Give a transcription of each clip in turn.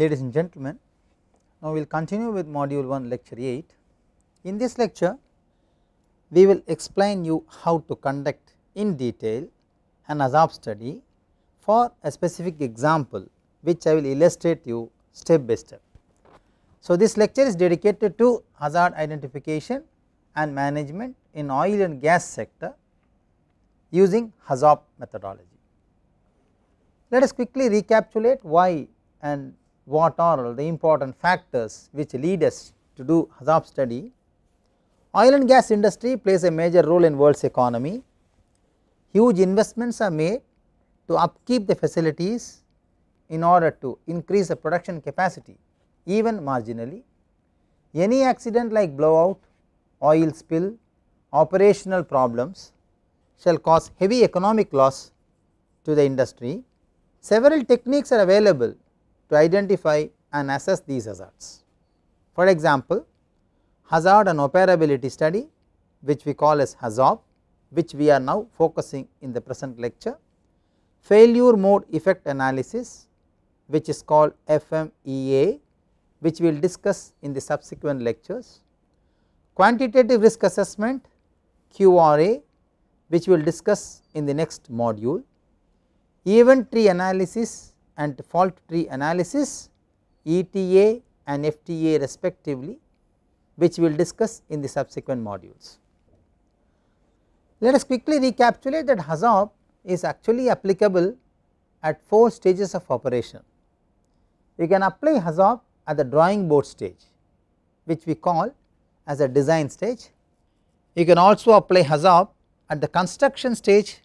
ladies and gentlemen. Now, we will continue with module 1 lecture 8. In this lecture, we will explain you how to conduct in detail an Hazop study for a specific example which I will illustrate you step by step. So, this lecture is dedicated to hazard identification and management in oil and gas sector using HAZOP methodology. Let us quickly recapitulate why and what are the important factors which lead us to do hazard study. Oil and gas industry plays a major role in world's economy. Huge investments are made to upkeep the facilities in order to increase the production capacity even marginally. Any accident like blowout, oil spill, operational problems shall cause heavy economic loss to the industry. Several techniques are available to identify and assess these hazards. For example, hazard and operability study which we call as HAZOP which we are now focusing in the present lecture, failure mode effect analysis which is called FMEA which we will discuss in the subsequent lectures, quantitative risk assessment QRA which we will discuss in the next module, event tree analysis and fault tree analysis ETA and FTA respectively which we will discuss in the subsequent modules. Let us quickly recapitulate that HAZOP is actually applicable at 4 stages of operation. We can apply HAZOP at the drawing board stage which we call as a design stage. You can also apply HAZOP at the construction stage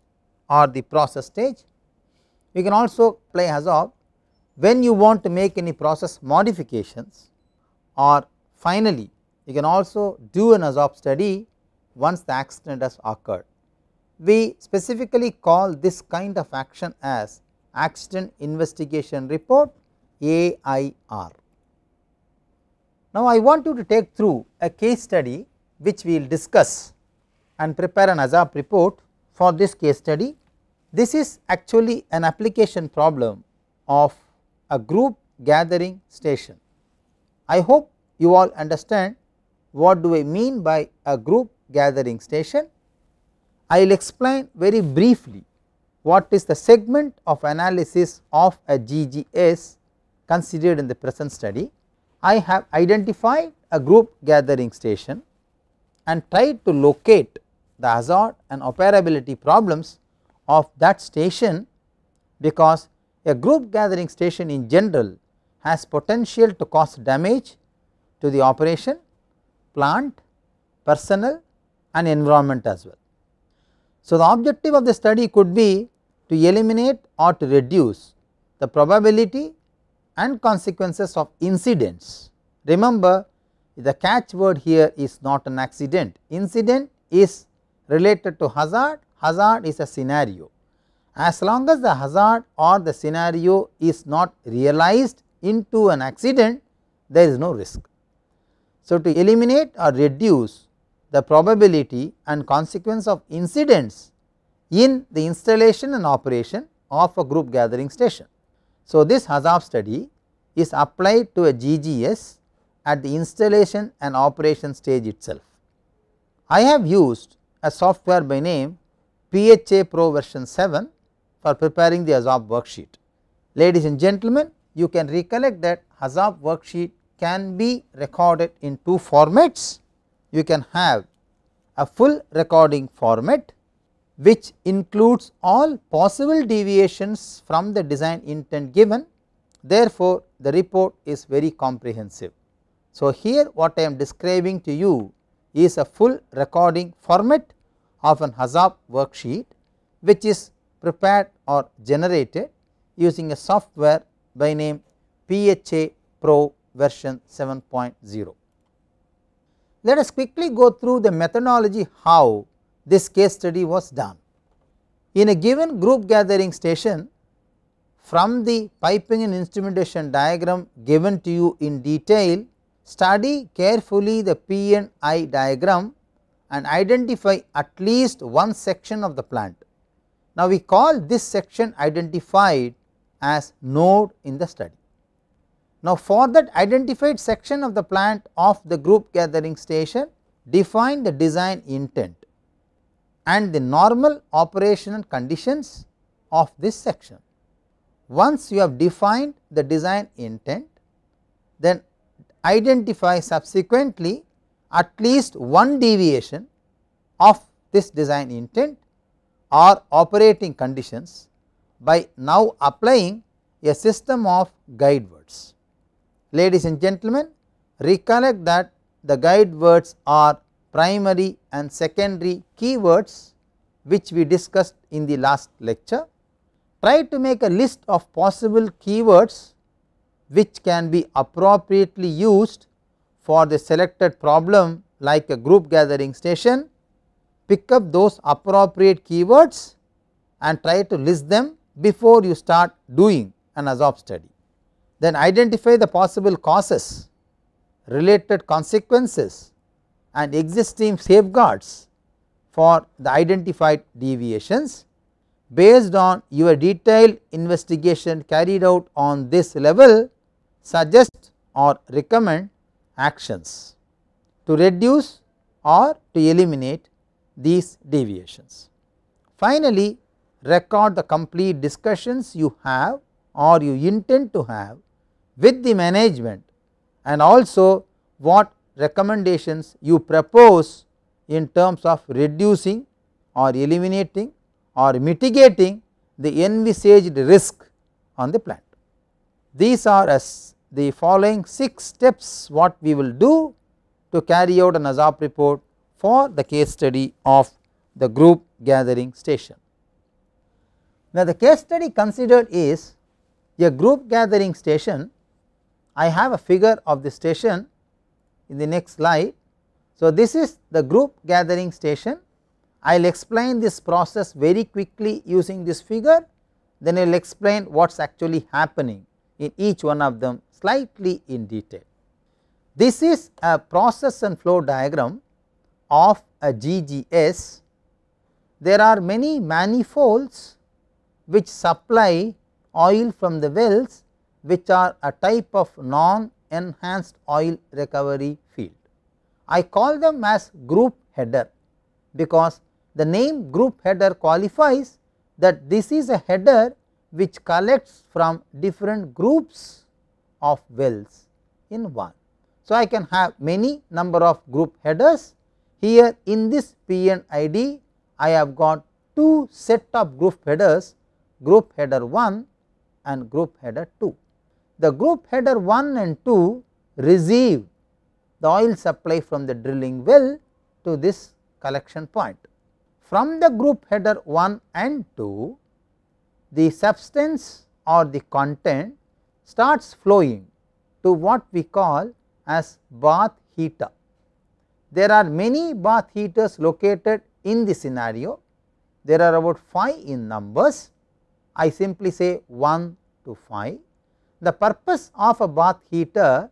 or the process stage we can also play as of when you want to make any process modifications or finally, you can also do an ASOP study once the accident has occurred. We specifically call this kind of action as accident investigation report AIR. Now, I want you to take through a case study which we will discuss and prepare an ASOP report for this case study this is actually an application problem of a group gathering station. I hope you all understand what do I mean by a group gathering station. I will explain very briefly what is the segment of analysis of a GGS considered in the present study. I have identified a group gathering station and tried to locate the hazard and operability problems of that station because a group gathering station in general has potential to cause damage to the operation, plant, personnel and environment as well. So, the objective of the study could be to eliminate or to reduce the probability and consequences of incidents. Remember the catchword here is not an accident, incident is related to hazard hazard is a scenario. As long as the hazard or the scenario is not realized into an accident, there is no risk. So, to eliminate or reduce the probability and consequence of incidents in the installation and operation of a group gathering station. So, this hazard study is applied to a GGS at the installation and operation stage itself. I have used a software by name PHA Pro version 7 for preparing the Hazop worksheet. Ladies and gentlemen, you can recollect that Hazop worksheet can be recorded in two formats. You can have a full recording format which includes all possible deviations from the design intent given. Therefore, the report is very comprehensive. So, here what I am describing to you is a full recording format of an Hazop worksheet which is prepared or generated using a software by name PHA Pro version 7.0. Let us quickly go through the methodology how this case study was done. In a given group gathering station, from the piping and instrumentation diagram given to you in detail, study carefully the P and I diagram and identify at least one section of the plant. Now, we call this section identified as node in the study. Now, for that identified section of the plant of the group gathering station define the design intent and the normal operational conditions of this section. Once you have defined the design intent then identify subsequently at least one deviation of this design intent or operating conditions by now applying a system of guide words. Ladies and gentlemen, recollect that the guide words are primary and secondary keywords which we discussed in the last lecture. Try to make a list of possible keywords which can be appropriately used for the selected problem like a group gathering station, pick up those appropriate keywords and try to list them before you start doing an ASOP study. Then identify the possible causes, related consequences and existing safeguards for the identified deviations based on your detailed investigation carried out on this level suggest or recommend actions to reduce or to eliminate these deviations. Finally, record the complete discussions you have or you intend to have with the management and also what recommendations you propose in terms of reducing or eliminating or mitigating the envisaged risk on the plant. These are as the following 6 steps what we will do to carry out an Azop report for the case study of the group gathering station. Now, the case study considered is a group gathering station. I have a figure of the station in the next slide. So, this is the group gathering station. I will explain this process very quickly using this figure, then I will explain what is actually happening in each one of them slightly in detail. This is a process and flow diagram of a GGS. There are many manifolds which supply oil from the wells which are a type of non enhanced oil recovery field. I call them as group header because the name group header qualifies that this is a header which collects from different groups of wells in one. So, I can have many number of group headers here in this P and ID I have got two set of group headers group header 1 and group header 2. The group header 1 and 2 receive the oil supply from the drilling well to this collection point. From the group header 1 and 2 the substance or the content starts flowing to what we call as bath heater. There are many bath heaters located in the scenario, there are about 5 in numbers, I simply say 1 to 5. The purpose of a bath heater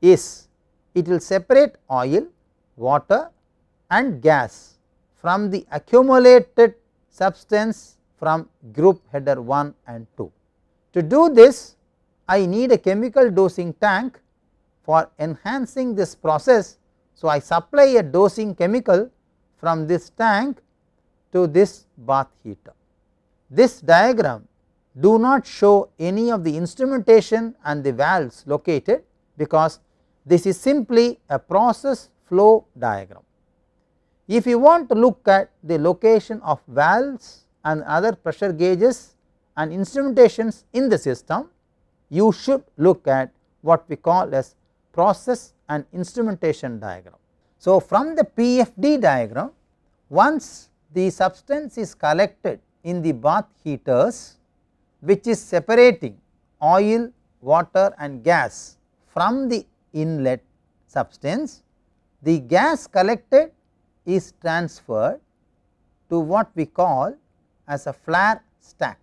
is it will separate oil, water and gas from the accumulated substance from group header 1 and 2. To do this I need a chemical dosing tank for enhancing this process. So, I supply a dosing chemical from this tank to this bath heater. This diagram do not show any of the instrumentation and the valves located because this is simply a process flow diagram. If you want to look at the location of valves and other pressure gauges and instrumentations in the system, you should look at what we call as process and instrumentation diagram. So, from the PFD diagram, once the substance is collected in the bath heaters, which is separating oil, water and gas from the inlet substance, the gas collected is transferred to what we call as a flare stack.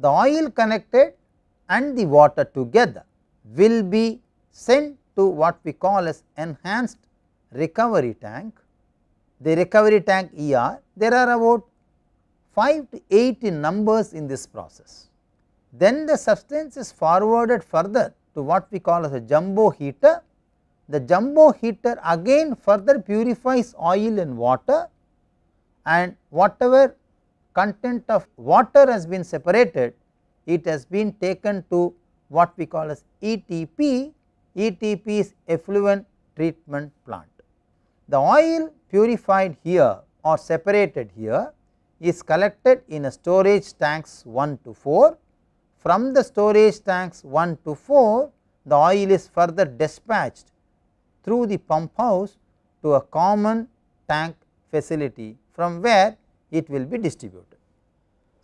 The oil connected and the water together will be sent to what we call as enhanced recovery tank. The recovery tank ER, there are about 5 to 8 in numbers in this process. Then the substance is forwarded further to what we call as a jumbo heater. The jumbo heater again further purifies oil and water and whatever content of water has been separated, it has been taken to what we call as ETP, ETP is effluent treatment plant. The oil purified here or separated here is collected in a storage tanks 1 to 4. From the storage tanks 1 to 4, the oil is further dispatched through the pump house to a common tank facility from where it will be distributed.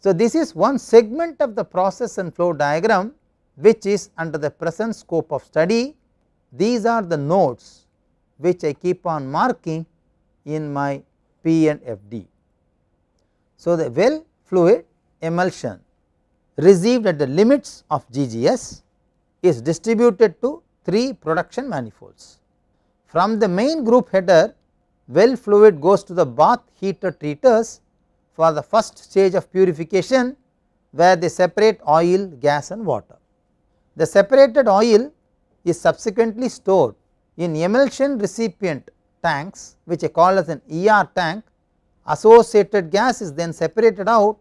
So, this is one segment of the process and flow diagram which is under the present scope of study. These are the nodes which I keep on marking in my P and FD. So, the well fluid emulsion received at the limits of GGS is distributed to 3 production manifolds. From the main group header well fluid goes to the bath heater treaters for the first stage of purification where they separate oil, gas and water. The separated oil is subsequently stored in emulsion recipient tanks which are called as an ER tank associated gas is then separated out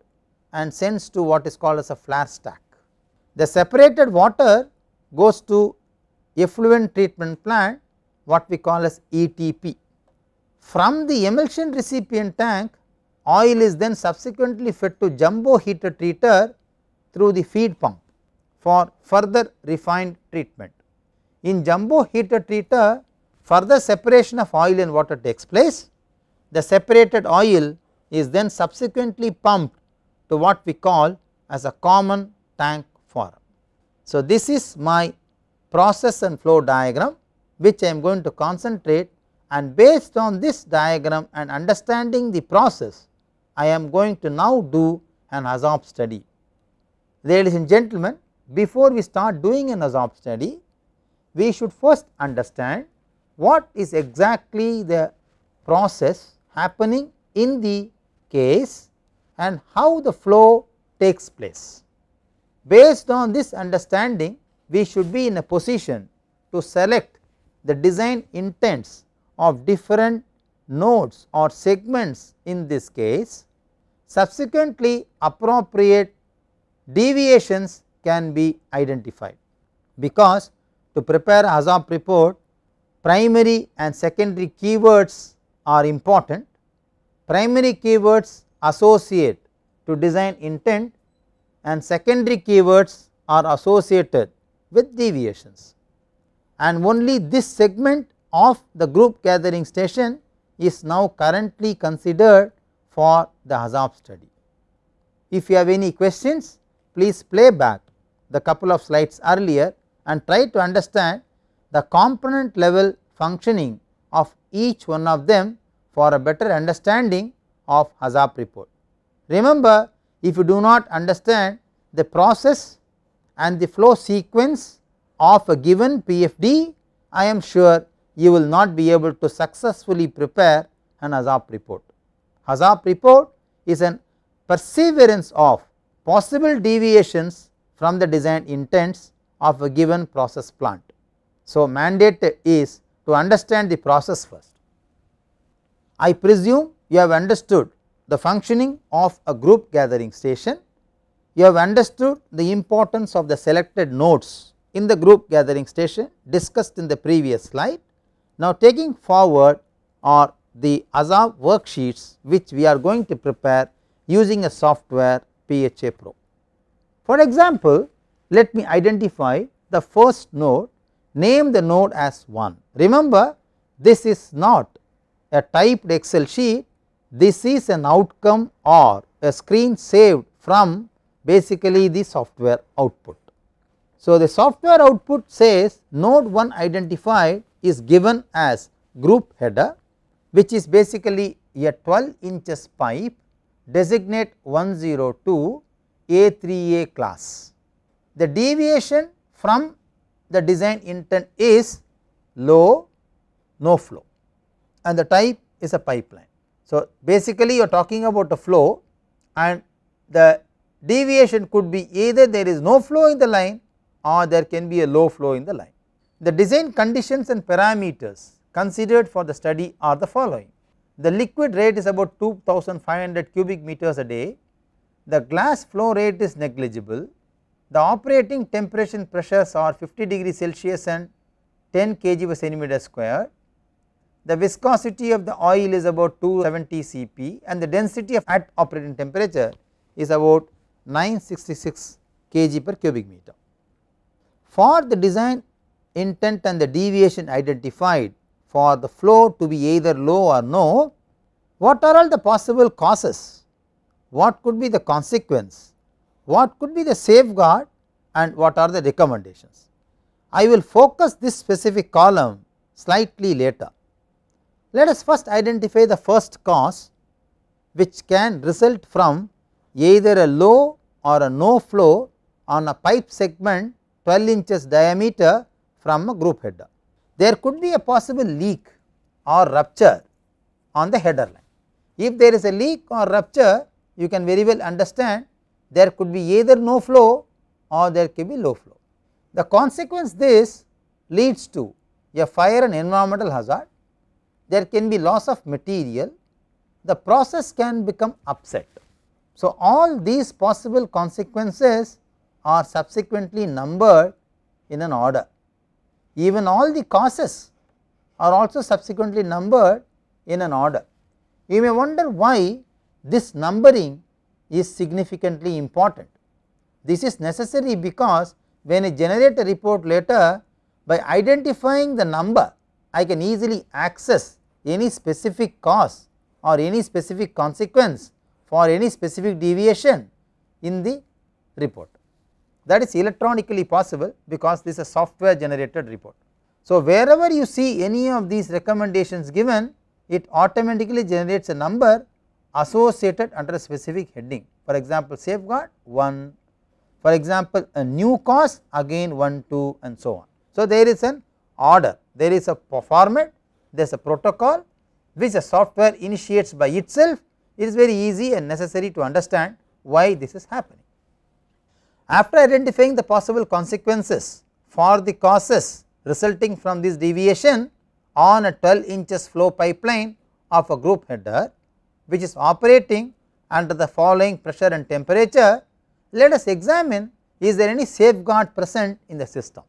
and sends to what is called as a flare stack. The separated water goes to effluent treatment plant what we call as ETP. From the emulsion recipient tank Oil is then subsequently fed to jumbo heater treater through the feed pump for further refined treatment. In jumbo heater treater further separation of oil and water takes place. The separated oil is then subsequently pumped to what we call as a common tank form. So, this is my process and flow diagram which I am going to concentrate and based on this diagram and understanding the process I am going to now do an Azov study. Ladies and gentlemen, before we start doing an Azov study, we should first understand what is exactly the process happening in the case and how the flow takes place. Based on this understanding, we should be in a position to select the design intents of different nodes or segments in this case subsequently appropriate deviations can be identified because to prepare HACCP report primary and secondary keywords are important. Primary keywords associate to design intent and secondary keywords are associated with deviations and only this segment of the group gathering station is now currently considered for the Hazop study. If you have any questions please play back the couple of slides earlier and try to understand the component level functioning of each one of them for a better understanding of Hazop report. Remember if you do not understand the process and the flow sequence of a given PFD, I am sure you will not be able to successfully prepare an Hazop report. Hazop report is an perseverance of possible deviations from the design intents of a given process plant. So, mandate is to understand the process first. I presume you have understood the functioning of a group gathering station, you have understood the importance of the selected nodes in the group gathering station discussed in the previous slide. Now, taking forward or the ASA worksheets which we are going to prepare using a software PHA Pro. For example, let me identify the first node, name the node as 1. Remember this is not a typed excel sheet, this is an outcome or a screen saved from basically the software output. So, the software output says node 1 identified is given as group header which is basically a 12 inches pipe designate 102 A3A class. The deviation from the design intent is low no flow and the type is a pipeline. So, basically you are talking about a flow and the deviation could be either there is no flow in the line or there can be a low flow in the line. The design conditions and parameters considered for the study are the following. The liquid rate is about 2500 cubic meters a day, the glass flow rate is negligible, the operating temperature and pressures are 50 degree Celsius and 10 kg per centimeter square, the viscosity of the oil is about 270 Cp and the density of at operating temperature is about 966 kg per cubic meter. For the design intent and the deviation identified, for the flow to be either low or no, what are all the possible causes, what could be the consequence, what could be the safeguard and what are the recommendations. I will focus this specific column slightly later. Let us first identify the first cause which can result from either a low or a no flow on a pipe segment 12 inches diameter from a group header there could be a possible leak or rupture on the header line. If there is a leak or rupture, you can very well understand there could be either no flow or there could be low flow. The consequence this leads to a fire and environmental hazard, there can be loss of material, the process can become upset. So, all these possible consequences are subsequently numbered in an order even all the causes are also subsequently numbered in an order. You may wonder why this numbering is significantly important. This is necessary because when I generate a report later by identifying the number I can easily access any specific cause or any specific consequence for any specific deviation in the report that is electronically possible because this is a software generated report. So, wherever you see any of these recommendations given it automatically generates a number associated under a specific heading for example, safeguard 1 for example, a new cost again 1 2 and so on. So, there is an order there is a format there is a protocol which the software initiates by itself it is very easy and necessary to understand why this is happening. After identifying the possible consequences for the causes resulting from this deviation on a 12 inches flow pipeline of a group header which is operating under the following pressure and temperature, let us examine is there any safeguard present in the system.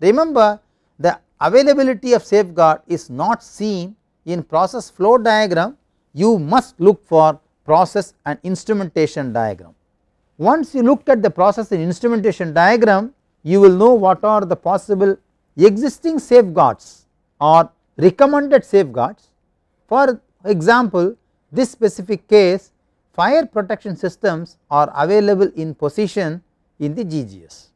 Remember the availability of safeguard is not seen in process flow diagram, you must look for process and instrumentation diagram. Once you look at the process and instrumentation diagram, you will know what are the possible existing safeguards or recommended safeguards. For example, this specific case fire protection systems are available in position in the GGS.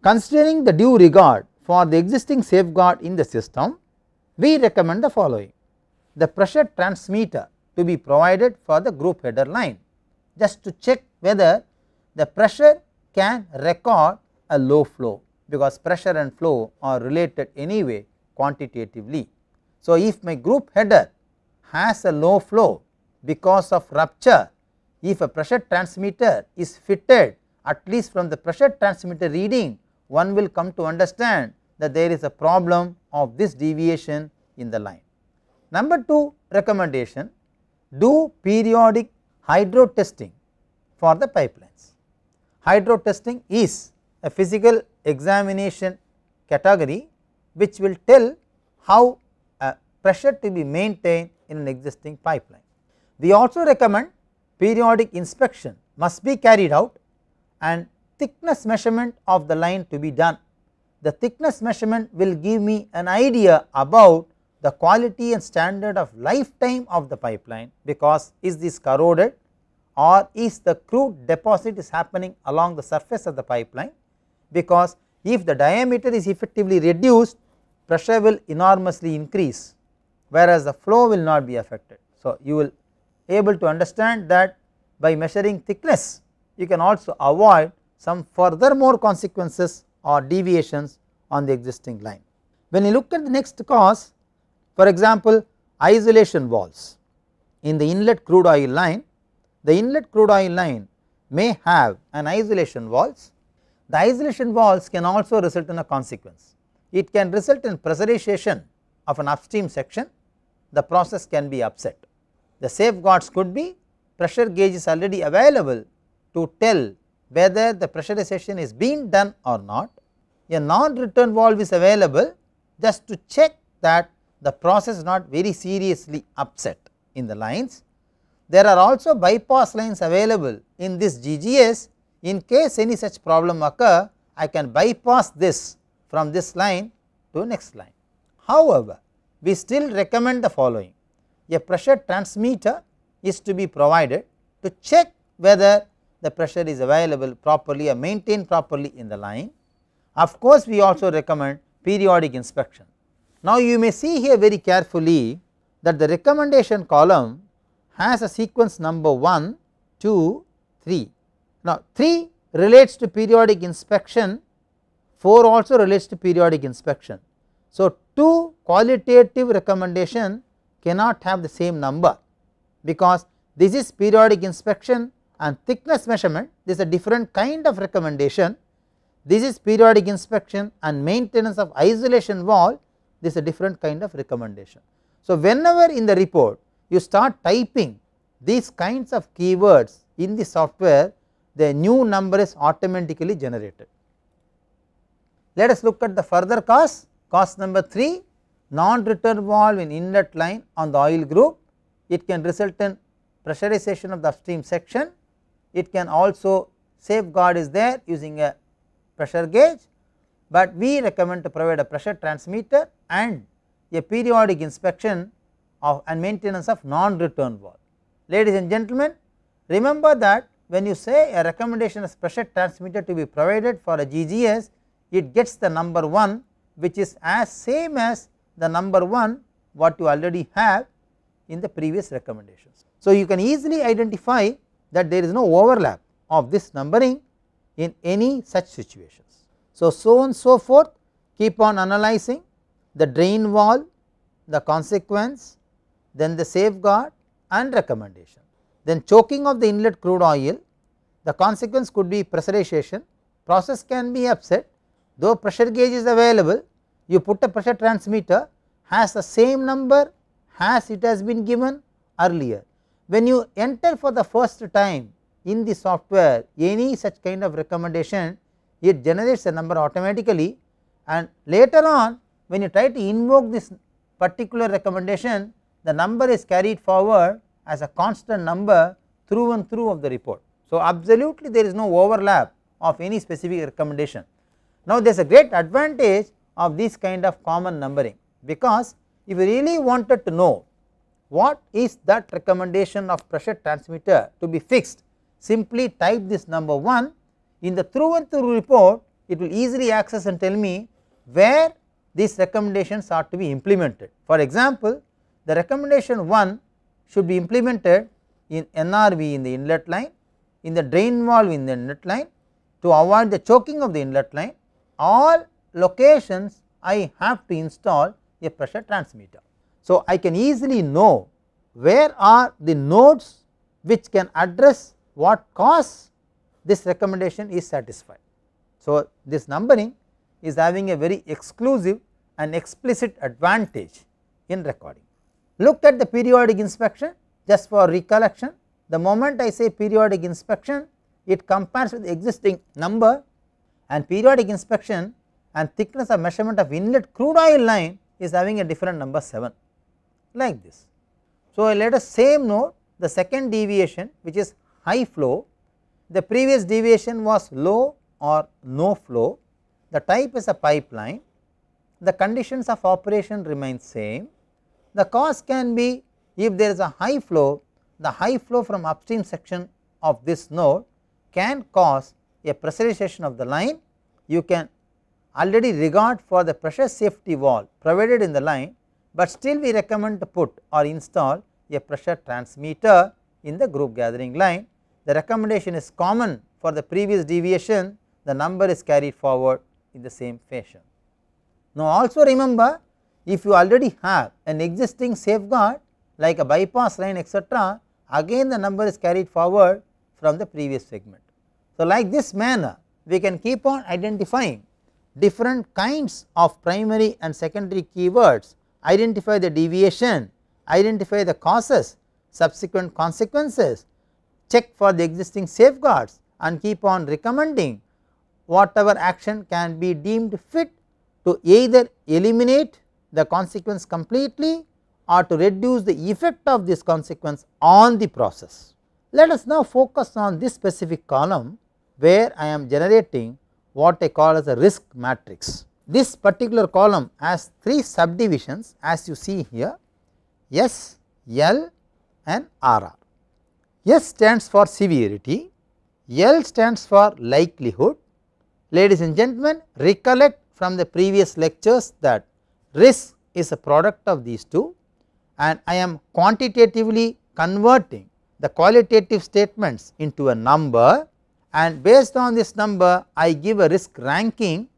Considering the due regard for the existing safeguard in the system, we recommend the following. The pressure transmitter to be provided for the group header line just to check whether the pressure can record a low flow because pressure and flow are related anyway quantitatively. So, if my group header has a low flow because of rupture, if a pressure transmitter is fitted at least from the pressure transmitter reading, one will come to understand that there is a problem of this deviation in the line. Number 2 recommendation do periodic hydro testing for the pipeline hydro testing is a physical examination category which will tell how pressure to be maintained in an existing pipeline. We also recommend periodic inspection must be carried out and thickness measurement of the line to be done. The thickness measurement will give me an idea about the quality and standard of lifetime of the pipeline because is this corroded or is the crude deposit is happening along the surface of the pipeline because if the diameter is effectively reduced pressure will enormously increase whereas the flow will not be affected. So, you will able to understand that by measuring thickness you can also avoid some further more consequences or deviations on the existing line. When you look at the next cause for example isolation walls in the inlet crude oil line the inlet crude oil line may have an isolation walls. The isolation walls can also result in a consequence. It can result in pressurization of an upstream section, the process can be upset. The safeguards could be pressure gauge is already available to tell whether the pressurization is being done or not. A non-return valve is available just to check that the process is not very seriously upset in the lines there are also bypass lines available in this GGS in case any such problem occur I can bypass this from this line to next line. However, we still recommend the following a pressure transmitter is to be provided to check whether the pressure is available properly or maintained properly in the line. Of course, we also recommend periodic inspection. Now, you may see here very carefully that the recommendation column has a sequence number 1, 2, 3. Now 3 relates to periodic inspection, 4 also relates to periodic inspection. So 2 qualitative recommendation cannot have the same number because this is periodic inspection and thickness measurement this is a different kind of recommendation. This is periodic inspection and maintenance of isolation wall this is a different kind of recommendation. So, whenever in the report you start typing these kinds of keywords in the software the new number is automatically generated. Let us look at the further cost, cost number 3 non-return valve in inlet line on the oil group, it can result in pressurization of the upstream section, it can also safeguard is there using a pressure gauge, but we recommend to provide a pressure transmitter and a periodic inspection of and maintenance of non return wall. Ladies and gentlemen remember that when you say a recommendation as pressure transmitter to be provided for a GGS it gets the number 1 which is as same as the number 1 what you already have in the previous recommendations. So, you can easily identify that there is no overlap of this numbering in any such situations. So, so and so forth keep on analyzing the drain wall, the consequence, then the safeguard and recommendation. Then choking of the inlet crude oil, the consequence could be pressurization, process can be upset though pressure gauge is available, you put a pressure transmitter has the same number as it has been given earlier. When you enter for the first time in the software any such kind of recommendation, it generates a number automatically and later on when you try to invoke this particular recommendation, the number is carried forward as a constant number through and through of the report. So, absolutely there is no overlap of any specific recommendation. Now, there is a great advantage of this kind of common numbering because if you really wanted to know what is that recommendation of pressure transmitter to be fixed simply type this number 1 in the through and through report it will easily access and tell me where these recommendations are to be implemented. For example, the recommendation 1 should be implemented in NRV in the inlet line, in the drain valve in the inlet line to avoid the choking of the inlet line. All locations I have to install a pressure transmitter. So, I can easily know where are the nodes which can address what cause this recommendation is satisfied. So, this numbering is having a very exclusive and explicit advantage in recording looked at the periodic inspection just for recollection. The moment I say periodic inspection, it compares with existing number and periodic inspection and thickness of measurement of inlet crude oil line is having a different number 7 like this. So, let us same note the second deviation which is high flow, the previous deviation was low or no flow, the type is a pipeline, the conditions of operation remain same, the cause can be if there is a high flow, the high flow from upstream section of this node can cause a pressurization of the line. You can already regard for the pressure safety wall provided in the line, but still we recommend to put or install a pressure transmitter in the group gathering line. The recommendation is common for the previous deviation, the number is carried forward in the same fashion. Now, also remember if you already have an existing safeguard like a bypass line etc., again the number is carried forward from the previous segment. So, like this manner we can keep on identifying different kinds of primary and secondary keywords, identify the deviation, identify the causes, subsequent consequences, check for the existing safeguards and keep on recommending whatever action can be deemed fit to either eliminate the consequence completely or to reduce the effect of this consequence on the process. Let us now focus on this specific column where I am generating what I call as a risk matrix. This particular column has 3 subdivisions as you see here S, L and RR. S stands for severity, L stands for likelihood. Ladies and gentlemen recollect from the previous lectures that risk is a product of these two and I am quantitatively converting the qualitative statements into a number and based on this number I give a risk ranking.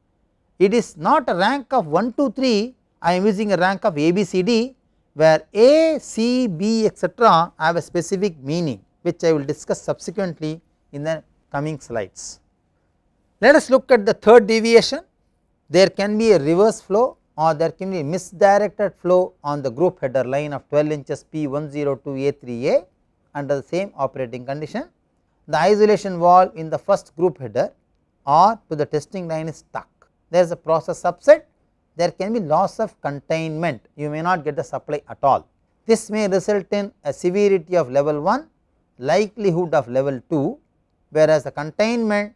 It is not a rank of 1, 2, 3, I am using a rank of A, B, C, D where A, C, B etc. have a specific meaning which I will discuss subsequently in the coming slides. Let us look at the third deviation, there can be a reverse flow or uh, there can be misdirected flow on the group header line of 12 inches P102A3A under the same operating condition. The isolation wall in the first group header or to the testing line is stuck. There is a process subset, there can be loss of containment, you may not get the supply at all. This may result in a severity of level 1, likelihood of level 2, whereas the containment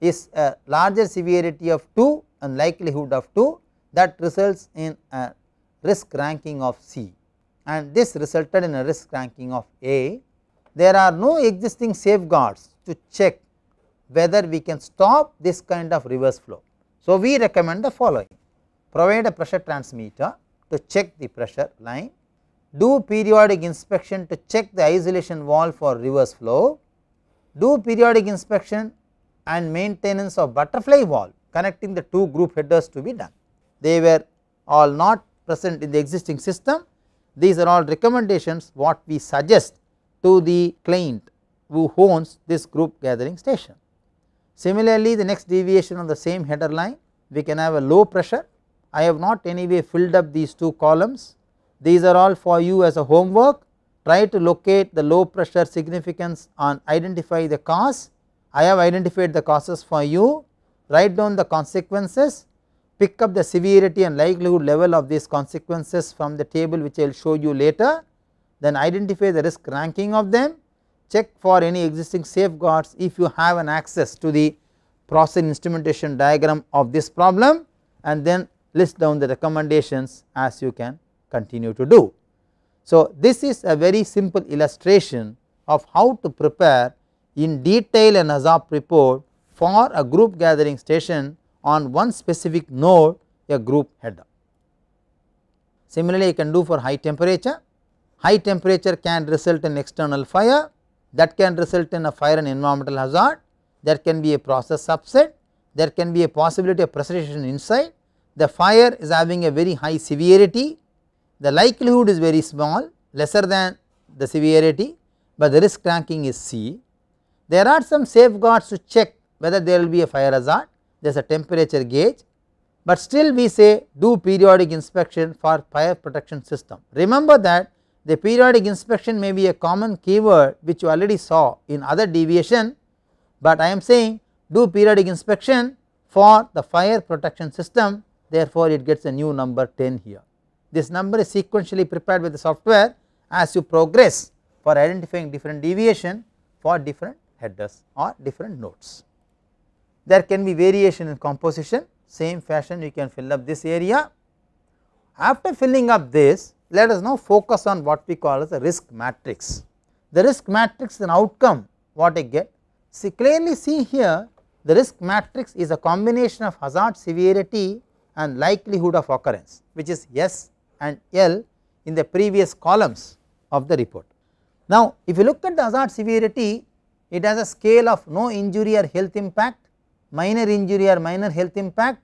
is a larger severity of 2 and likelihood of 2 that results in a risk ranking of C and this resulted in a risk ranking of A. There are no existing safeguards to check whether we can stop this kind of reverse flow. So, we recommend the following provide a pressure transmitter to check the pressure line, do periodic inspection to check the isolation wall for reverse flow, do periodic inspection and maintenance of butterfly wall connecting the two group headers to be done they were all not present in the existing system. These are all recommendations what we suggest to the client who owns this group gathering station. Similarly, the next deviation on the same header line we can have a low pressure. I have not anyway filled up these two columns. These are all for you as a homework. Try to locate the low pressure significance and identify the cause. I have identified the causes for you. Write down the consequences pick up the severity and likelihood level of these consequences from the table which I will show you later, then identify the risk ranking of them, check for any existing safeguards if you have an access to the process instrumentation diagram of this problem and then list down the recommendations as you can continue to do. So, this is a very simple illustration of how to prepare in detail an hazard report for a group gathering station on one specific node a group header. Similarly, you can do for high temperature, high temperature can result in external fire that can result in a fire and environmental hazard, there can be a process subset, there can be a possibility of precipitation inside, the fire is having a very high severity, the likelihood is very small lesser than the severity, but the risk ranking is C. There are some safeguards to check whether there will be a fire hazard there is a temperature gauge, but still we say do periodic inspection for fire protection system. Remember that the periodic inspection may be a common keyword which you already saw in other deviation, but I am saying do periodic inspection for the fire protection system therefore, it gets a new number 10 here. This number is sequentially prepared with the software as you progress for identifying different deviation for different headers or different nodes there can be variation in composition same fashion you can fill up this area. After filling up this let us now focus on what we call as a risk matrix. The risk matrix is an outcome what I get see clearly see here the risk matrix is a combination of hazard severity and likelihood of occurrence which is S and L in the previous columns of the report. Now if you look at the hazard severity it has a scale of no injury or health impact minor injury or minor health impact,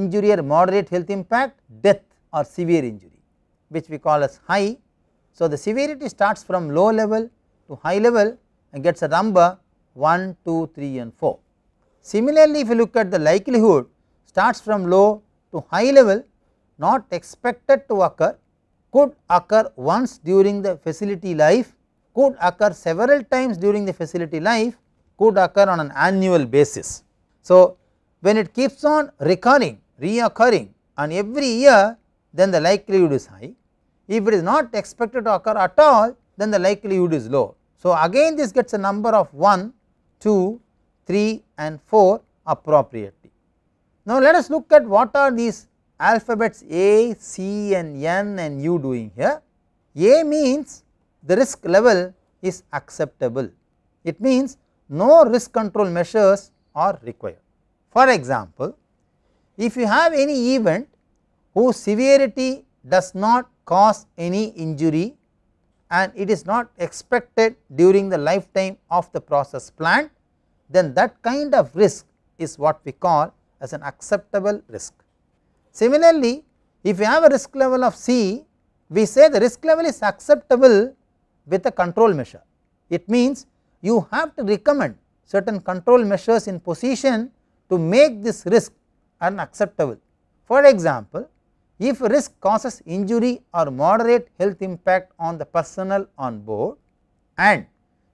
injury or moderate health impact, death or severe injury which we call as high. So, the severity starts from low level to high level and gets a number 1, 2, 3 and 4. Similarly, if you look at the likelihood starts from low to high level not expected to occur could occur once during the facility life, could occur several times during the facility life, could occur on an annual basis. So, when it keeps on recurring reoccurring and every year then the likelihood is high. If it is not expected to occur at all then the likelihood is low. So, again this gets a number of 1, 2, 3 and 4 appropriately. Now, let us look at what are these alphabets A, C and N and U doing here. A means the risk level is acceptable. It means no risk control measures or required. For example, if you have any event whose severity does not cause any injury and it is not expected during the lifetime of the process plant, then that kind of risk is what we call as an acceptable risk. Similarly, if you have a risk level of C, we say the risk level is acceptable with a control measure. It means you have to recommend certain control measures in position to make this risk unacceptable. For example, if risk causes injury or moderate health impact on the personnel on board and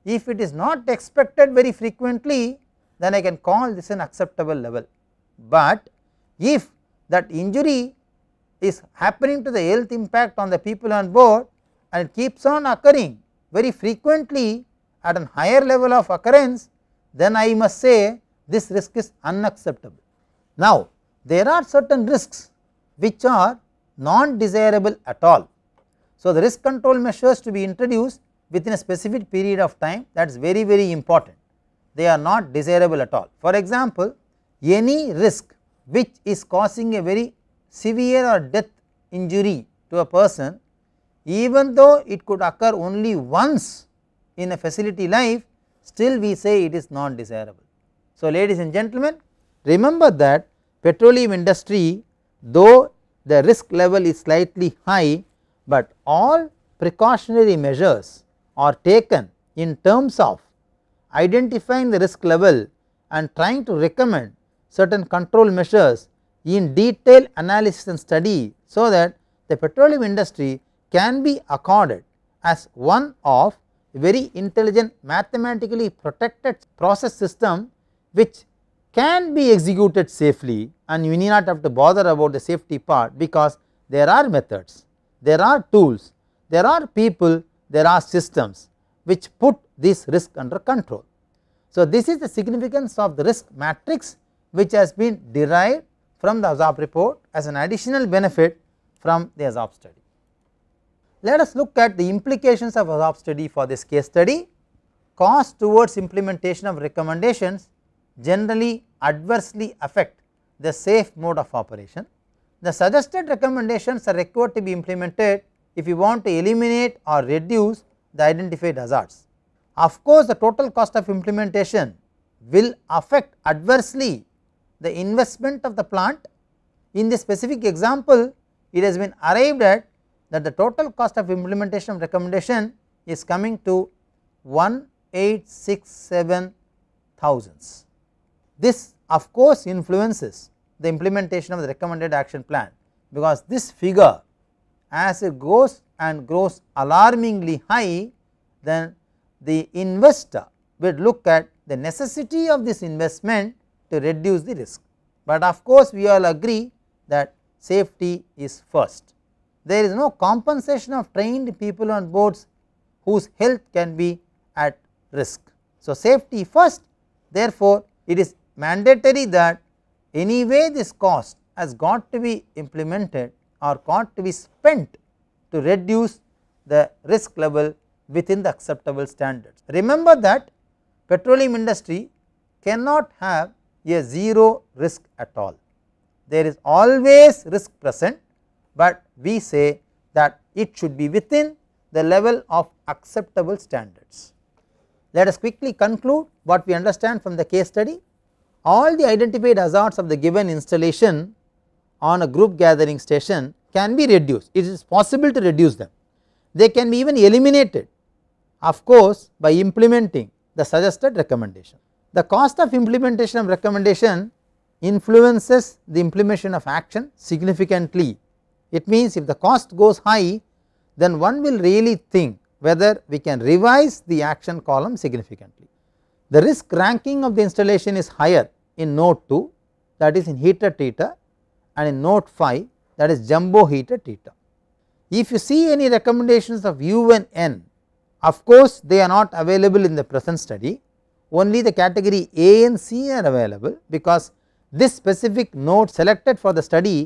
if it is not expected very frequently, then I can call this an acceptable level. But if that injury is happening to the health impact on the people on board and it keeps on occurring very frequently at a higher level of occurrence, then I must say this risk is unacceptable. Now, there are certain risks which are non desirable at all. So, the risk control measures to be introduced within a specific period of time that is very very important they are not desirable at all. For example, any risk which is causing a very severe or death injury to a person even though it could occur only once in a facility life still we say it is is desirable. So, ladies and gentlemen remember that petroleum industry though the risk level is slightly high, but all precautionary measures are taken in terms of identifying the risk level and trying to recommend certain control measures in detailed analysis and study so that the petroleum industry can be accorded as one of very intelligent mathematically protected process system which can be executed safely and you need not have to bother about the safety part because there are methods, there are tools, there are people, there are systems which put this risk under control. So, this is the significance of the risk matrix which has been derived from the ASOP report as an additional benefit from the ASOP study. Let us look at the implications of Azov study for this case study. Cost towards implementation of recommendations generally adversely affect the safe mode of operation. The suggested recommendations are required to be implemented if you want to eliminate or reduce the identified hazards. Of course, the total cost of implementation will affect adversely the investment of the plant. In this specific example, it has been arrived at that the total cost of implementation of recommendation is coming to 1867 thousands. This of course influences the implementation of the recommended action plan because this figure as it goes and grows alarmingly high then the investor will look at the necessity of this investment to reduce the risk. But of course, we all agree that safety is first there is no compensation of trained people on boats, whose health can be at risk. So, safety first therefore, it is mandatory that any way this cost has got to be implemented or got to be spent to reduce the risk level within the acceptable standards. Remember that petroleum industry cannot have a zero risk at all. There is always risk present but we say that it should be within the level of acceptable standards. Let us quickly conclude what we understand from the case study. All the identified hazards of the given installation on a group gathering station can be reduced, it is possible to reduce them. They can be even eliminated of course by implementing the suggested recommendation. The cost of implementation of recommendation influences the implementation of action significantly it means if the cost goes high then one will really think whether we can revise the action column significantly. The risk ranking of the installation is higher in node 2 that is in heater theta and in node 5 that is jumbo heater theta. If you see any recommendations of U and N of course they are not available in the present study only the category A and C are available because this specific node selected for the study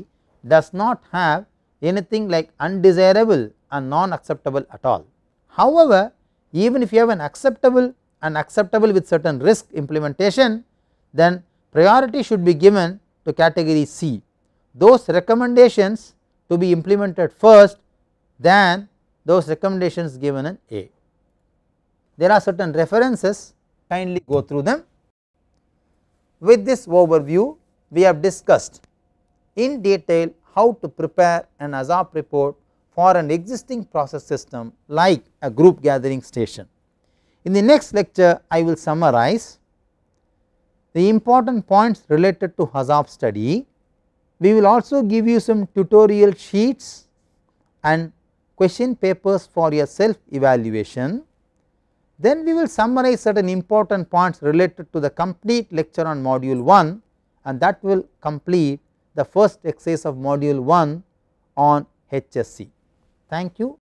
does not have anything like undesirable and non acceptable at all. However, even if you have an acceptable and acceptable with certain risk implementation, then priority should be given to category C. Those recommendations to be implemented first than those recommendations given in A. There are certain references kindly go through them. With this overview we have discussed in detail how to prepare an Hazop report for an existing process system like a group gathering station. In the next lecture, I will summarize the important points related to Hazop study. We will also give you some tutorial sheets and question papers for your self evaluation. Then we will summarize certain important points related to the complete lecture on module 1 and that will complete the first exercise of module 1 on HSC. Thank you.